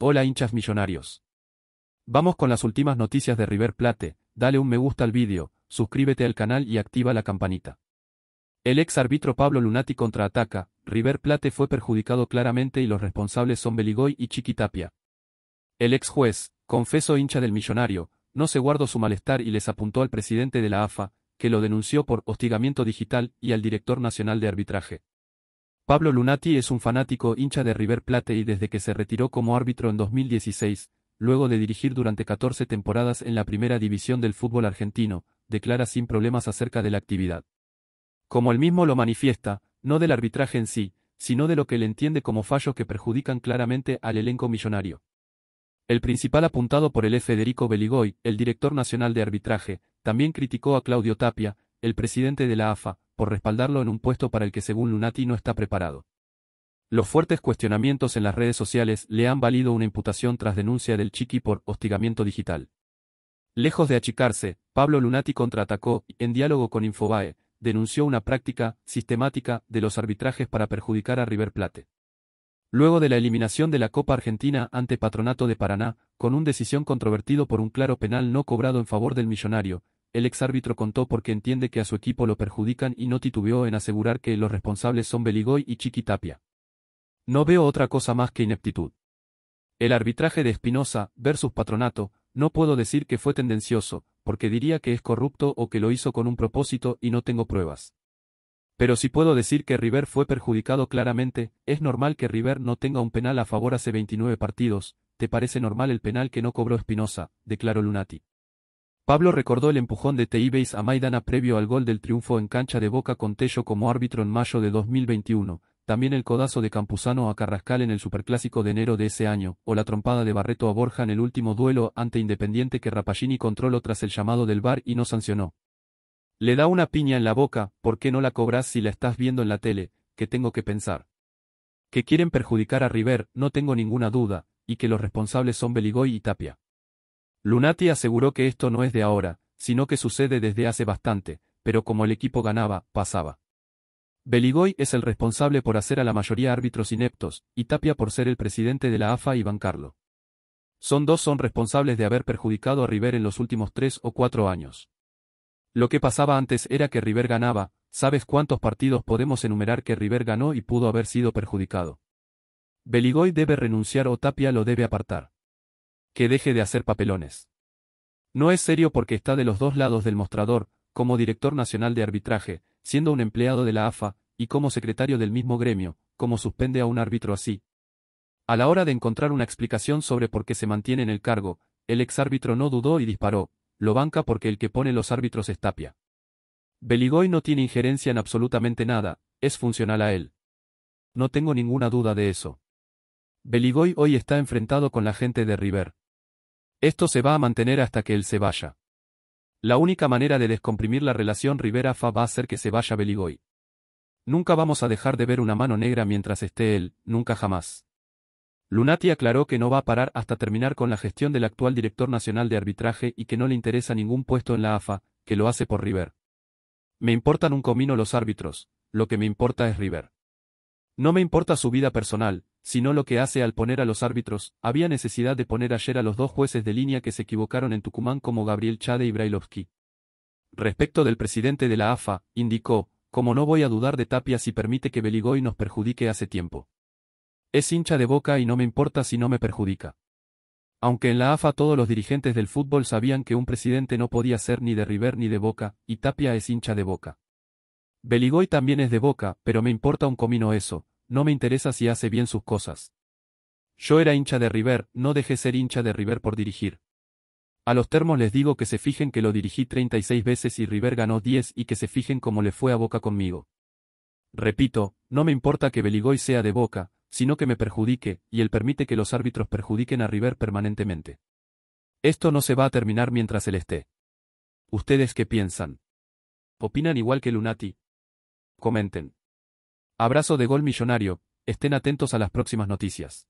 Hola hinchas millonarios. Vamos con las últimas noticias de River Plate, dale un me gusta al vídeo, suscríbete al canal y activa la campanita. El ex árbitro Pablo Lunati contraataca, River Plate fue perjudicado claramente y los responsables son Beligoy y Chiquitapia. El ex juez, confeso hincha del millonario, no se guardó su malestar y les apuntó al presidente de la AFA, que lo denunció por hostigamiento digital y al director nacional de arbitraje. Pablo Lunati es un fanático hincha de River Plate y desde que se retiró como árbitro en 2016, luego de dirigir durante 14 temporadas en la primera división del fútbol argentino, declara sin problemas acerca de la actividad. Como él mismo lo manifiesta, no del arbitraje en sí, sino de lo que él entiende como fallos que perjudican claramente al elenco millonario. El principal apuntado por el F. Federico Beligoy, el director nacional de arbitraje, también criticó a Claudio Tapia, el presidente de la AFA, por respaldarlo en un puesto para el que según Lunati no está preparado. Los fuertes cuestionamientos en las redes sociales le han valido una imputación tras denuncia del Chiqui por hostigamiento digital. Lejos de achicarse, Pablo Lunati contraatacó y, en diálogo con Infobae, denunció una práctica sistemática de los arbitrajes para perjudicar a River Plate. Luego de la eliminación de la Copa Argentina ante Patronato de Paraná, con una decisión controvertido por un claro penal no cobrado en favor del millonario, el exárbitro contó porque entiende que a su equipo lo perjudican y no titubeó en asegurar que los responsables son Beligoy y Chiquitapia. No veo otra cosa más que ineptitud. El arbitraje de Espinosa versus Patronato, no puedo decir que fue tendencioso, porque diría que es corrupto o que lo hizo con un propósito y no tengo pruebas. Pero si puedo decir que River fue perjudicado claramente, es normal que River no tenga un penal a favor hace 29 partidos, ¿te parece normal el penal que no cobró Espinosa? declaró Lunati. Pablo recordó el empujón de Teibeis a Maidana previo al gol del triunfo en cancha de Boca con Tello como árbitro en mayo de 2021, también el codazo de Campuzano a Carrascal en el Superclásico de enero de ese año, o la trompada de Barreto a Borja en el último duelo ante Independiente que Rapallini controló tras el llamado del VAR y no sancionó. Le da una piña en la boca, ¿por qué no la cobras si la estás viendo en la tele? ¿Qué tengo que pensar? Que quieren perjudicar a River, no tengo ninguna duda, y que los responsables son Beligoy y Tapia. Lunati aseguró que esto no es de ahora, sino que sucede desde hace bastante, pero como el equipo ganaba, pasaba. Beligoy es el responsable por hacer a la mayoría árbitros ineptos, y Tapia por ser el presidente de la AFA y bancarlo. Son dos son responsables de haber perjudicado a River en los últimos tres o cuatro años. Lo que pasaba antes era que River ganaba, ¿sabes cuántos partidos podemos enumerar que River ganó y pudo haber sido perjudicado? Beligoy debe renunciar o Tapia lo debe apartar. Que deje de hacer papelones. No es serio porque está de los dos lados del mostrador, como director nacional de arbitraje, siendo un empleado de la AFA, y como secretario del mismo gremio, como suspende a un árbitro así. A la hora de encontrar una explicación sobre por qué se mantiene en el cargo, el exárbitro no dudó y disparó, lo banca porque el que pone los árbitros es Tapia. Beligoy no tiene injerencia en absolutamente nada, es funcional a él. No tengo ninguna duda de eso. Beligoy hoy está enfrentado con la gente de River. Esto se va a mantener hasta que él se vaya. La única manera de descomprimir la relación rivera afa va a ser que se vaya Beligoy. Nunca vamos a dejar de ver una mano negra mientras esté él, nunca jamás. Lunati aclaró que no va a parar hasta terminar con la gestión del actual director nacional de arbitraje y que no le interesa ningún puesto en la AFA, que lo hace por River. Me importan un comino los árbitros, lo que me importa es River. No me importa su vida personal, sino lo que hace al poner a los árbitros, había necesidad de poner ayer a los dos jueces de línea que se equivocaron en Tucumán como Gabriel Chade y Brailovsky. Respecto del presidente de la AFA, indicó, como no voy a dudar de Tapia si permite que Beligoy nos perjudique hace tiempo. Es hincha de boca y no me importa si no me perjudica. Aunque en la AFA todos los dirigentes del fútbol sabían que un presidente no podía ser ni de River ni de Boca, y Tapia es hincha de Boca. Beligoy también es de Boca, pero me importa un comino eso, no me interesa si hace bien sus cosas. Yo era hincha de River, no dejé ser hincha de River por dirigir. A los termos les digo que se fijen que lo dirigí 36 veces y River ganó 10 y que se fijen cómo le fue a Boca conmigo. Repito, no me importa que Beligoy sea de Boca, sino que me perjudique, y él permite que los árbitros perjudiquen a River permanentemente. Esto no se va a terminar mientras él esté. ¿Ustedes qué piensan? ¿Opinan igual que Lunati? Comenten. Abrazo de gol millonario, estén atentos a las próximas noticias.